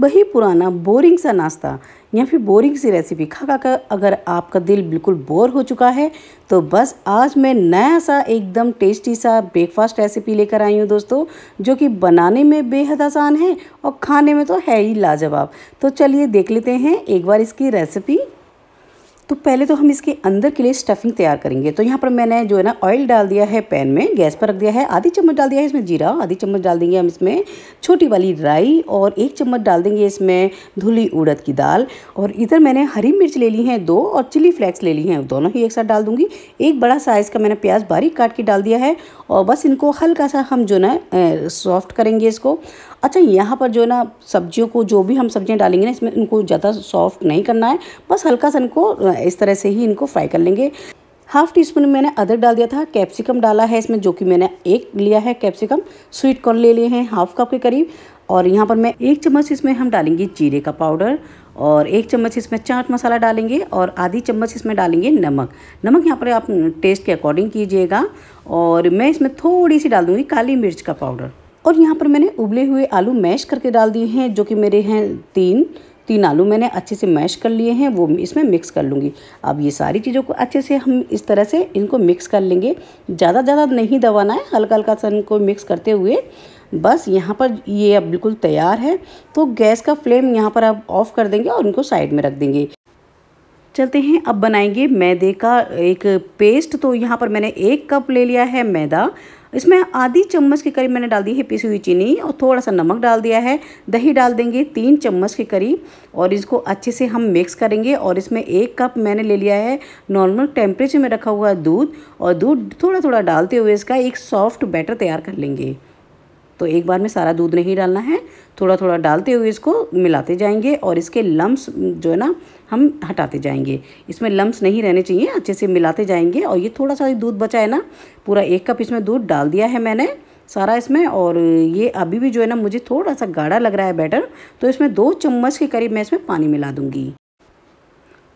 वही पुराना बोरिंग सा नाश्ता या फिर बोरिंग सी रेसिपी खा खा कर अगर आपका दिल बिल्कुल बोर हो चुका है तो बस आज मैं नया सा एकदम टेस्टी सा ब्रेकफास्ट रेसिपी लेकर आई हूँ दोस्तों जो कि बनाने में बेहद आसान है और खाने में तो है ही लाजवाब तो चलिए देख लेते हैं एक बार इसकी रेसिपी तो पहले तो हम इसके अंदर के लिए स्टफिंग तैयार करेंगे तो यहाँ पर मैंने जो है ना ऑयल डाल दिया है पैन में गैस पर रख दिया है आधी चम्मच डाल दिया है इसमें जीरा आधी चम्मच डाल देंगे हम इसमें छोटी वाली राई और एक चम्मच डाल देंगे इसमें धुली उड़द की दाल और इधर मैंने हरी मिर्च ले ली है दो और चिली फ्लेक्स ले ली हैं दोनों ही एक साथ डाल दूँगी एक बड़ा साइज़ का मैंने प्याज बारीक काट के डाल दिया है और बस इनको हल्का सा हम जो ना सॉफ्ट करेंगे इसको अच्छा यहाँ पर जो है ना सब्जियों को जो भी हम सब्जियाँ डालेंगे ना इसमें इनको ज़्यादा सॉफ्ट नहीं करना है बस हल्का सा इनको इस तरह से ही इनको फ्राई कर लेंगे हाफ टी स्पून मैंने अदर डाल दिया था कैप्सिकम डाला है इसमें जो कि मैंने एक लिया है कैप्सिकम स्वीट कॉर्न ले लिए हैं हाफ कप के करीब और यहाँ पर मैं एक चम्मच इसमें हम डालेंगे जीरे का पाउडर और एक चम्मच इसमें चाट मसाला डालेंगे और आधी चम्मच इसमें डालेंगे नमक नमक यहाँ पर आप टेस्ट के अकॉर्डिंग कीजिएगा और मैं इसमें थोड़ी सी डाल दूँगी काली मिर्च का पाउडर और यहाँ पर मैंने उबले हुए आलू मैश करके डाल दिए हैं जो कि मेरे हैं तीन तीन आलू मैंने अच्छे से मैश कर लिए हैं वो इसमें मिक्स कर लूँगी अब ये सारी चीज़ों को अच्छे से हम इस तरह से इनको मिक्स कर लेंगे ज़्यादा ज़्यादा नहीं दबाना है हल्का हल्का सा इनको मिक्स करते हुए बस यहाँ पर ये अब बिल्कुल तैयार है तो गैस का फ्लेम यहाँ पर आप ऑफ़ कर देंगे और इनको साइड में रख देंगे चलते हैं अब बनाएंगे मैदे का एक पेस्ट तो यहाँ पर मैंने एक कप ले लिया है मैदा इसमें आधी चम्मच के करीब मैंने डाल दी है पिसी हुई चीनी और थोड़ा सा नमक डाल दिया है दही डाल देंगे तीन चम्मच के करीब और इसको अच्छे से हम मिक्स करेंगे और इसमें एक कप मैंने ले लिया है नॉर्मल टेम्परेचर में रखा हुआ दूध और दूध थोड़ा थोड़ा डालते हुए इसका एक सॉफ्ट बैटर तैयार कर लेंगे तो एक बार में सारा दूध नहीं डालना है थोड़ा थोड़ा डालते हुए इसको मिलाते जाएंगे और इसके लम्स जो है ना हम हटाते जाएंगे इसमें लम्स नहीं रहने चाहिए अच्छे से मिलाते जाएंगे और ये थोड़ा सा दूध बचा है ना पूरा एक कप इसमें दूध डाल दिया है मैंने सारा इसमें और ये अभी भी जो है ना मुझे थोड़ा सा गाढ़ा लग रहा है बैटर तो इसमें दो चम्मच के करीब मैं इसमें पानी मिला दूँगी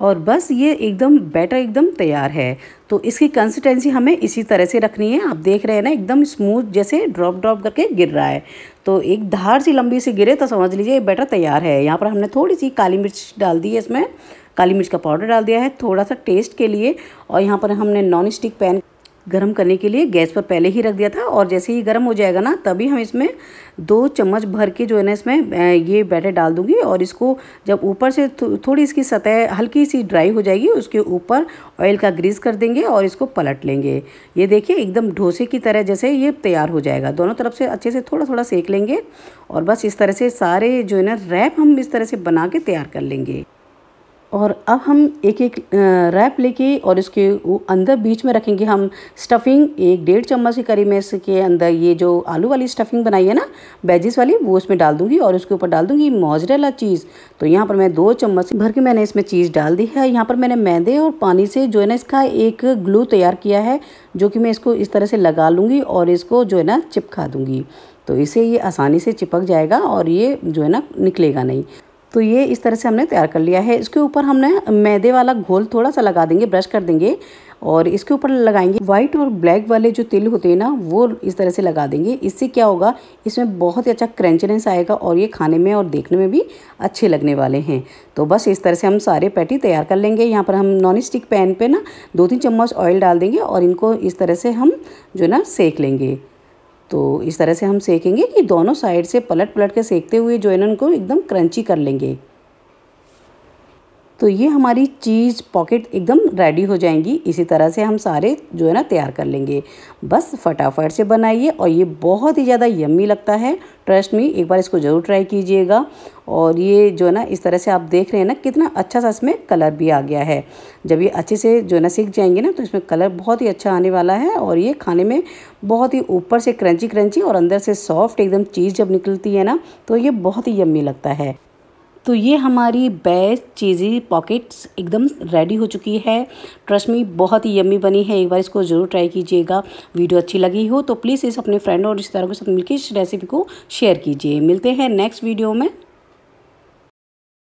और बस ये एकदम बैटर एकदम तैयार है तो इसकी कंसिस्टेंसी हमें इसी तरह से रखनी है आप देख रहे हैं ना एकदम स्मूथ जैसे ड्रॉप ड्रॉप करके गिर रहा है तो एक धार सी लंबी सी गिरे तो समझ लीजिए ये बैटर तैयार है यहाँ पर हमने थोड़ी सी काली मिर्च डाल दी है इसमें काली मिर्च का पाउडर डाल दिया है थोड़ा सा टेस्ट के लिए और यहाँ पर हमने नॉन स्टिक पैन गर्म करने के लिए गैस पर पहले ही रख दिया था और जैसे ही गर्म हो जाएगा ना तभी हम इसमें दो चम्मच भर के जो है ना इसमें ये बैटर डाल दूंगी और इसको जब ऊपर से थो, थोड़ी इसकी सतह हल्की सी ड्राई हो जाएगी उसके ऊपर ऑयल का ग्रीस कर देंगे और इसको पलट लेंगे ये देखिए एकदम ढोसे की तरह जैसे ये तैयार हो जाएगा दोनों तरफ से अच्छे से थोड़ा थोड़ा सेक लेंगे और बस इस तरह से सारे जो है ना रैप हम इस तरह से बना के तैयार कर लेंगे और अब हम एक एक रैप लेके और इसके अंदर बीच में रखेंगे हम स्टफिंग एक डेढ़ चम्मच के करीब मैं इसके अंदर ये जो आलू वाली स्टफिंग बनाई है ना बेजिस वाली वो इसमें डाल दूंगी और उसके ऊपर डाल दूंगी मोजरेला चीज़ तो यहाँ पर मैं दो चम्मच भर के मैंने इसमें चीज़ डाल दी है यहाँ पर मैंने मैदे और पानी से जो है ना इसका एक ग्लू तैयार किया है जो कि मैं इसको इस तरह से लगा लूँगी और इसको जो है ना चिपका दूँगी तो इसे ये आसानी से चिपक जाएगा और ये जो है ना निकलेगा नहीं तो ये इस तरह से हमने तैयार कर लिया है इसके ऊपर हमने मैदे वाला घोल थोड़ा सा लगा देंगे ब्रश कर देंगे और इसके ऊपर लगाएंगे वाइट और ब्लैक वाले जो तिल होते हैं ना वो इस तरह से लगा देंगे इससे क्या होगा इसमें बहुत ही अच्छा क्रंचनेस आएगा और ये खाने में और देखने में भी अच्छे लगने वाले हैं तो बस इस तरह से हम सारे पैटी तैयार कर लेंगे यहाँ पर हम नॉन स्टिक पैन पर ना दो तीन चम्मच ऑयल डाल देंगे और इनको इस तरह से हम जो ना सेक लेंगे तो इस तरह से हम सेकेंगे कि दोनों साइड से पलट पलट के सेकते हुए जो है ना उनको एकदम क्रंची कर लेंगे तो ये हमारी चीज़ पॉकेट एकदम रेडी हो जाएंगी इसी तरह से हम सारे जो है ना तैयार कर लेंगे बस फटाफट से बनाइए और ये बहुत ही ज़्यादा यम्मी लगता है ट्रस्ट में एक बार इसको ज़रूर ट्राई कीजिएगा और ये जो है ना इस तरह से आप देख रहे हैं ना कितना अच्छा सा इसमें कलर भी आ गया है जब ये अच्छे से जो है ना सीख जाएंगे ना तो इसमें कलर बहुत ही अच्छा आने वाला है और ये खाने में बहुत ही ऊपर से क्रंची क्रंची और अंदर से सॉफ्ट एकदम चीज़ जब निकलती है ना तो ये बहुत ही यम्मी लगता है तो ये हमारी बेस्ट चीज़ी पॉकेट्स एकदम रेडी हो चुकी है ट्रस्ट मी बहुत ही यम्मी बनी है एक बार इसको ज़रूर ट्राई कीजिएगा वीडियो अच्छी लगी हो तो प्लीज़ इस अपने फ्रेंड और रिश्तेदारों के साथ मिलकर इस रेसिपी को शेयर कीजिए मिलते हैं नेक्स्ट वीडियो में